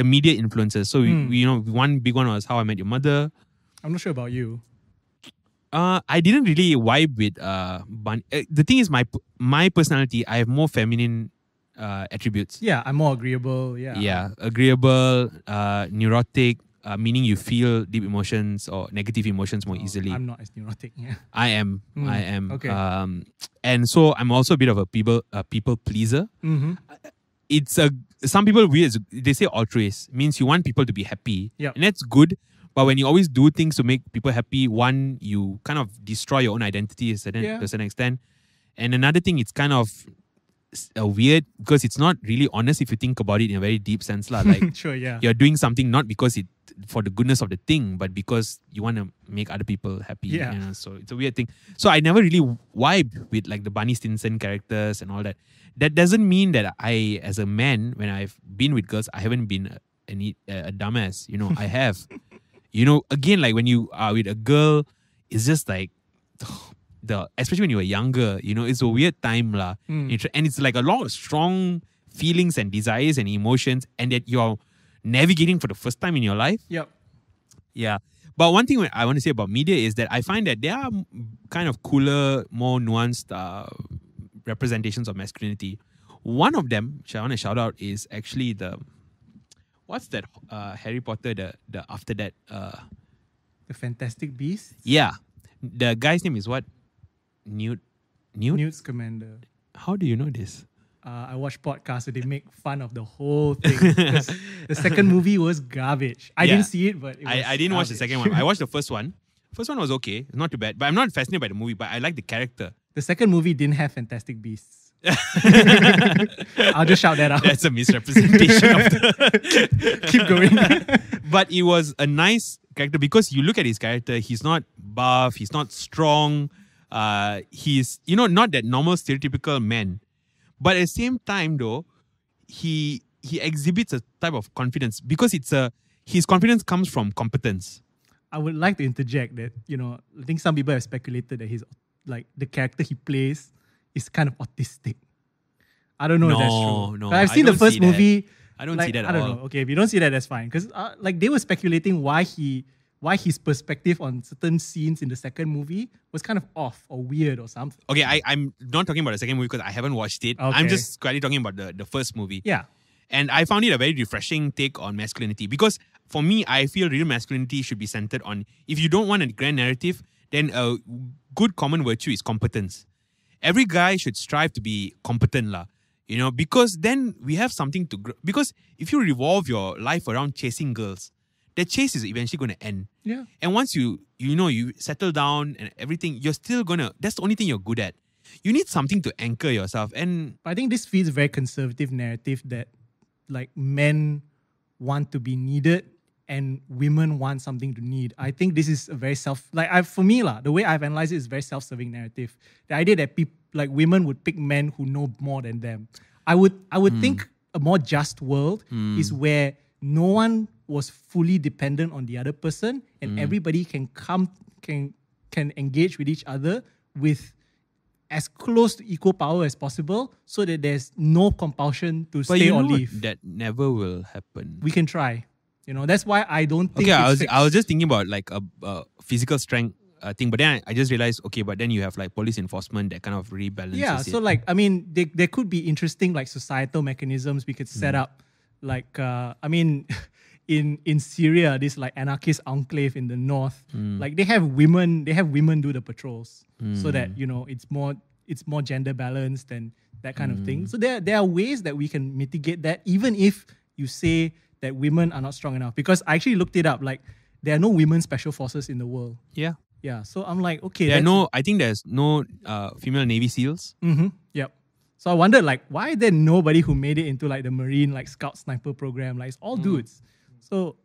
immediate influences. So we, mm. we, you know, one big one was How I Met Your Mother. I'm not sure about you. Uh, I didn't really vibe with uh, bun- uh, the thing is my my personality. I have more feminine uh, attributes. Yeah, I'm more agreeable. Yeah. Yeah, agreeable, uh, neurotic. Uh, meaning you feel deep emotions or negative emotions more oh, easily. I'm not as neurotic. Yeah. I am. Mm. I am. Okay. Um, and so I'm also a bit of a people a people pleaser. Mm-hmm it's a some people they say altruist means you want people to be happy yeah and that's good but when you always do things to make people happy one you kind of destroy your own identity to a certain, yeah. to a certain extent and another thing it's kind of a weird because it's not really honest if you think about it in a very deep sense like sure yeah you're doing something not because it for the goodness of the thing, but because you want to make other people happy. Yeah. You know? So it's a weird thing. So I never really vibe with like the Barney Stinson characters and all that. That doesn't mean that I, as a man, when I've been with girls, I haven't been a, a, a dumbass. You know, I have. You know, again, like when you are with a girl, it's just like the especially when you were younger. You know, it's a weird time, lah. Mm. And it's like a lot of strong feelings and desires and emotions, and that you're navigating for the first time in your life. Yep. Yeah. But one thing I want to say about media is that I find that there are kind of cooler, more nuanced uh, representations of masculinity. One of them, which I want to shout out, is actually the what's that uh, Harry Potter the the after that uh, the Fantastic Beast. Yeah, the guy's name is what Newt Newt Newt's Commander. How do you know this? Uh, I watch podcasts where they make fun of the whole thing. the second movie was garbage. I yeah. didn't see it, but it I, I didn't garbage. watch the second one. I watched the first one. First one was okay, not too bad. But I'm not fascinated by the movie. But I like the character. The second movie didn't have Fantastic Beasts. I'll just shout that out. That's a misrepresentation. The... Keep going. but it was a nice character because you look at his character. He's not buff. He's not strong. Uh, he's you know not that normal stereotypical man but at the same time, though, he he exhibits a type of confidence because it's a his confidence comes from competence. I would like to interject that you know I think some people have speculated that he's like the character he plays is kind of autistic. I don't know no, if that's true. No, I've seen the first movie. That. I don't like, see that. I don't all. know. Okay, if you don't see that, that's fine. Because uh, like they were speculating why he why his perspective on certain scenes in the second movie was kind of off or weird or something. Okay, I, I'm not talking about the second movie because I haven't watched it. Okay. I'm just quietly talking about the, the first movie. Yeah. And I found it a very refreshing take on masculinity because for me, I feel real masculinity should be centered on if you don't want a grand narrative, then a good common virtue is competence. Every guy should strive to be competent, lah. You know, because then we have something to grow. Because if you revolve your life around chasing girls, the chase is eventually going to end. Yeah. And once you you know you settle down and everything, you're still gonna. That's the only thing you're good at. You need something to anchor yourself. And I think this feeds very conservative narrative that like men want to be needed and women want something to need. I think this is a very self like I for me lah. The way I've analyzed it is very self-serving narrative. The idea that people like women would pick men who know more than them. I would I would mm. think a more just world mm. is where no one was fully dependent on the other person and mm. everybody can come can can engage with each other with as close to equal power as possible so that there's no compulsion to but stay you know or leave. That never will happen. We can try. You know, that's why I don't think. Okay, I was, I was just thinking about like a, a physical strength uh, thing, but then I, I, just realized, okay, but then you have like police enforcement that kind of rebalances. Yeah, so it. like, I mean, they, there could be interesting like societal mechanisms we could set mm. up. Like, uh, I mean, in in Syria, this like anarchist enclave in the north, mm. like they have women, they have women do the patrols, mm. so hmm. that you know it's more it's more gender balanced and that kind mm. of hmm. thing. So there there are ways that we can mitigate that, even if you say that women are not strong enough. Because I actually looked it up, like there are no women special forces in the world. Yeah. Yeah. So I'm like, okay. There are no. I think there's no uh, female Navy SEALs. Mm-hmm. Yep. So I wondered, like, why is there nobody who made it into like the Marine like Scout Sniper program? Like, it's all hmm. dudes. So,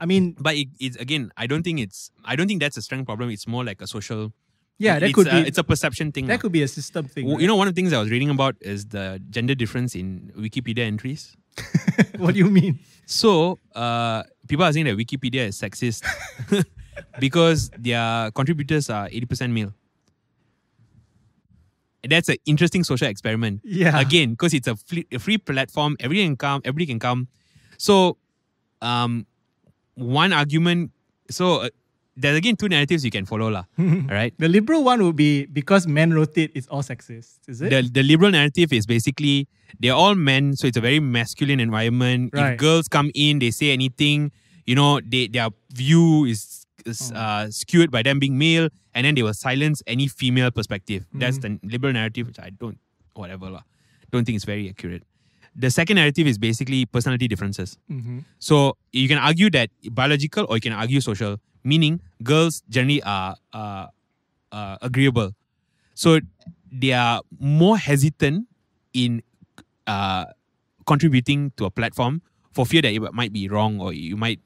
I mean, but it, it's again, I don't think it's, I don't think that's a strength problem. It's more like a social. Yeah, that could be. It's a perception thing. That could be a system thing. You right? know, one of the things I was reading about is the gender difference in Wikipedia entries. what do you mean? So, uh, people are saying that Wikipedia is sexist because their contributors are 80% male. That's an interesting social experiment. Yeah. Again, because it's a, fl- a free platform, everyone can come, everybody can come. So, um, one argument. So uh, there's again two narratives you can follow, lah. right? The liberal one would be because men wrote it, it's all sexist, is it? The, the liberal narrative is basically they're all men, so it's a very masculine environment. Right. If girls come in, they say anything, you know, they, their view is, is oh. uh, skewed by them being male, and then they will silence any female perspective. Mm-hmm. That's hmm. the liberal narrative, which I don't, whatever, lah. Don't think it's very accurate. The second narrative is basically personality differences. Mm-hmm. So you can argue that biological or you can argue social, meaning girls generally are uh, uh, agreeable. So they are more hesitant in uh, contributing to a platform for fear that it might be wrong or you might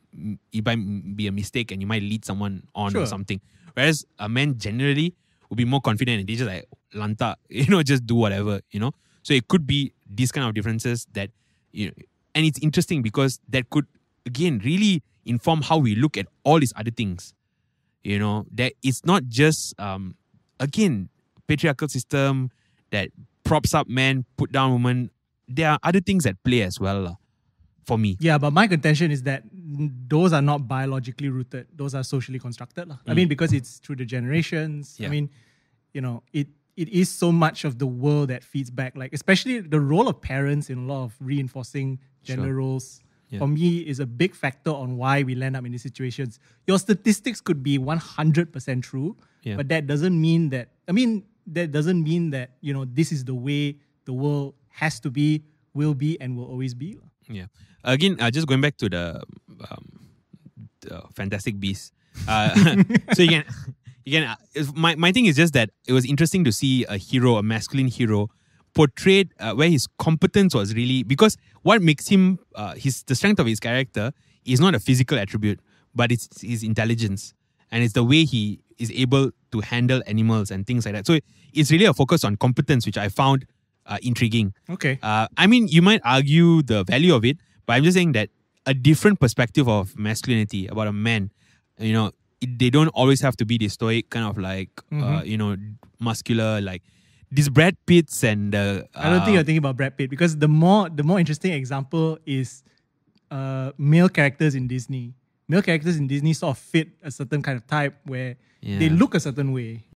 it might be a mistake and you might lead someone on sure. or something. Whereas a man generally will be more confident and they just like lanta, you know, just do whatever, you know. So it could be these kind of differences that you know, and it's interesting because that could again really inform how we look at all these other things you know that it's not just um again patriarchal system that props up men put down women there are other things at play as well for me yeah but my contention is that those are not biologically rooted those are socially constructed mm. i mean mm. because it's through the generations yeah. i mean you know it it is so much of the world that feeds back. Like especially the role of parents in a lot of reinforcing generals. sure. Yeah. For me, is a big factor on why we land up in these situations. Your statistics could be one hundred percent true, yeah. but that doesn't mean that. I mean, that doesn't mean that you know this is the way the world has to be, will be, and will always be. Yeah. Again, uh, just going back to the, um, the Fantastic Beasts. Uh, so you can again, uh, my, my thing is just that it was interesting to see a hero, a masculine hero, portrayed uh, where his competence was really because what makes him uh, his the strength of his character is not a physical attribute, but it's his intelligence and it's the way he is able to handle animals and things like that. So it's really a focus on competence, which I found uh, intriguing. Okay. Uh, I mean, you might argue the value of it, but I'm just saying that a different perspective of masculinity about a man, you know, they don't always have to be the stoic kind of like uh, mm-hmm. uh, you know muscular like these Brad Pitts and Uh, I don't think you're uh, thinking about Brad Pitt because the more the more interesting example is uh, male characters in Disney. Male characters in Disney sort of fit a certain kind of type where yeah. they look a certain way.